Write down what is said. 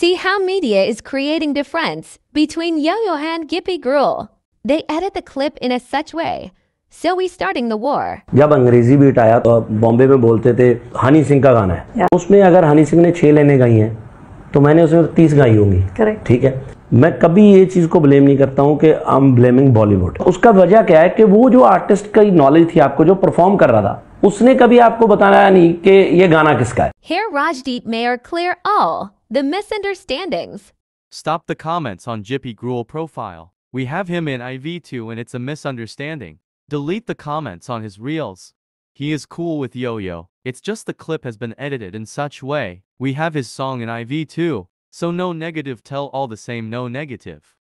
See how media is creating difference between Yo-Yo and Gippy Gruel. They edit the clip in a such way So we starting the war. जब अंग्रेजी beat आया तो बॉम्बे में बोलते थे हनी सिंह का गाना है yeah. उसमें अगर हनी सिंह ने छह लेने गाई हैं तो मैंने उसमें तीस गाई होंगी करेक्ट ठीक है मैं कभी ये चीज को ब्लेम नहीं करता हूँ कि आई एम ब्लेमिंग बॉलीवुड उसका वजह क्या है कि वो जो आर्टिस्ट की नॉलेज थी आपको जो परफॉर्म कर रहा था उसने कभी आपको बताया नहीं कि ये गाना किसका है Here Rajdeep Mayor clear all the misunderstandings. Stop the comments on Jippy Gruel profile. We have him in IV2 and it's a misunderstanding. Delete the comments on his reels. He is cool with Yo-Yo. It's just the clip has been edited in such way. We have his song in IV2. So no negative tell all the same no negative.